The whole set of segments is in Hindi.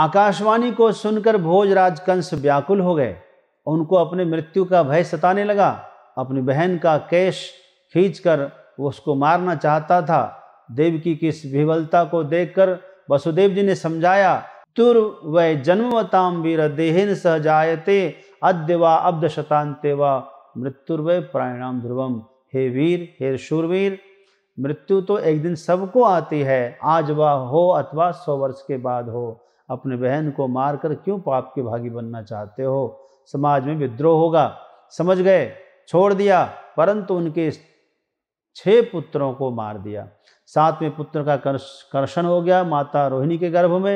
आकाशवाणी को सुनकर भोजराज कंस व्याकुल हो गए उनको अपने मृत्यु का भय सताने लगा अपनी बहन का केश खींचकर वो उसको मारना चाहता था देवकी की इस विवलता को देखकर वसुदेव जी ने समझाया तुर व जन्मवताम वीर देहिन सह जायते अद्य व अब्द शतांते व व प्राणाम ध्रुवम हे वीर हे शूरवीर मृत्यु तो एक दिन सबको आती है आज वह हो अथवा सौ वर्ष के बाद हो अपने बहन को मारकर क्यों पाप के भागी बनना चाहते हो समाज में विद्रोह होगा समझ गए छोड़ दिया परंतु उनके छह पुत्रों को मार दिया सातवें पुत्र का कर्षण हो गया माता रोहिणी के गर्भ में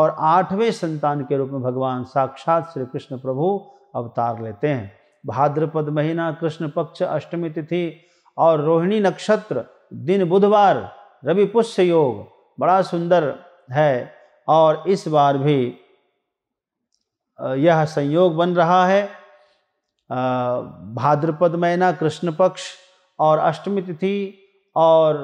और आठवें संतान के रूप में भगवान साक्षात श्री कृष्ण प्रभु अवतार लेते हैं भाद्रपद महीना कृष्ण पक्ष अष्टमी तिथि और रोहिणी नक्षत्र दिन बुधवार रवि पुष्य योग बड़ा सुंदर है और इस बार भी यह संयोग बन रहा है भाद्रपद मैना कृष्ण पक्ष और अष्टमी तिथि और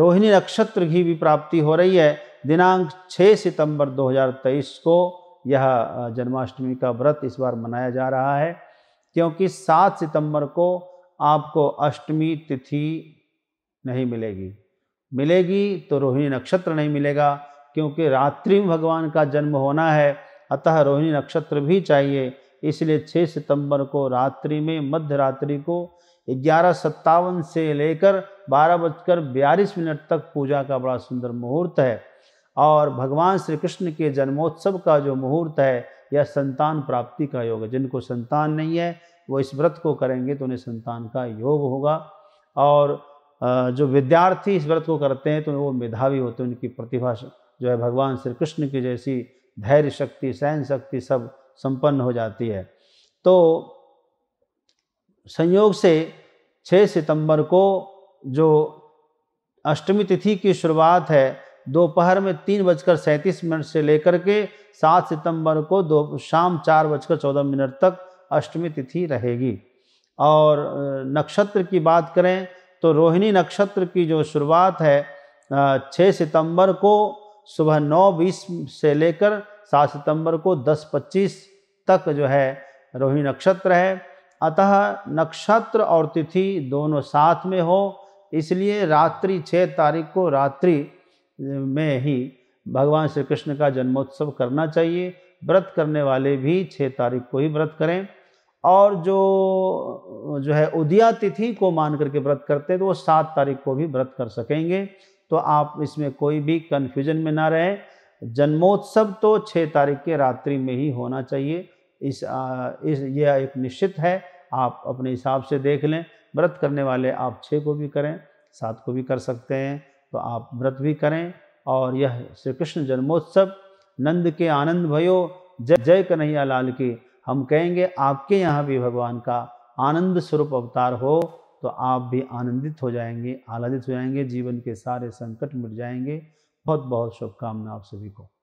रोहिणी नक्षत्र की भी प्राप्ति हो रही है दिनांक 6 सितंबर 2023 को यह जन्माष्टमी का व्रत इस बार मनाया जा रहा है क्योंकि 7 सितंबर को आपको अष्टमी तिथि नहीं मिलेगी मिलेगी तो रोहिणी नक्षत्र नहीं मिलेगा क्योंकि रात्रि में भगवान का जन्म होना है अतः रोहिणी नक्षत्र भी चाहिए इसलिए 6 सितंबर को रात्रि में मध्य रात्रि को ग्यारह सत्तावन से लेकर बारह बजकर बयालीस मिनट तक पूजा का बड़ा सुंदर मुहूर्त है और भगवान श्री कृष्ण के जन्मोत्सव का जो मुहूर्त है यह संतान प्राप्ति का योग है जिनको संतान नहीं है वो इस व्रत को करेंगे तो उन्हें संतान का योग होगा और जो विद्यार्थी इस व्रत को करते हैं तो वो मेधावी होते हैं उनकी प्रतिभा जो है भगवान श्री कृष्ण की जैसी धैर्य शक्ति सहन शक्ति सब संपन्न हो जाती है तो संयोग से 6 सितंबर को जो अष्टमी तिथि की शुरुआत है दोपहर में तीन बजकर सैंतीस मिनट से लेकर के सात सितंबर को दो शाम चार बजकर चौदह मिनट तक अष्टमी तिथि रहेगी और नक्षत्र की बात करें तो रोहिणी नक्षत्र की जो शुरुआत है छः सितंबर को सुबह नौ बीस से लेकर सात सितंबर को दस पच्चीस तक जो है रोहिणी नक्षत्र है अतः नक्षत्र और तिथि दोनों साथ में हो इसलिए रात्रि छः तारीख को रात्रि में ही भगवान श्री कृष्ण का जन्मोत्सव करना चाहिए व्रत करने वाले भी छः तारीख को ही व्रत करें और जो जो है उदया तिथि को मान करके व्रत करते हैं तो वो सात तारीख को भी व्रत कर सकेंगे तो आप इसमें कोई भी कन्फ्यूजन में ना रहें जन्मोत्सव तो छः तारीख के रात्रि में ही होना चाहिए इस, इस यह एक निश्चित है आप अपने हिसाब से देख लें व्रत करने वाले आप छः को भी करें सात को भी कर सकते हैं तो आप व्रत भी करें और यह श्री कृष्ण जन्मोत्सव नंद के आनंद भयो जय जय कन्हैया लाल की हम कहेंगे आपके यहाँ भी भगवान का आनंद स्वरूप अवतार हो तो आप भी आनंदित हो जाएंगे आह्लादित हो जाएंगे जीवन के सारे संकट मिट जाएंगे बहुत बहुत शुभकामना आप सभी को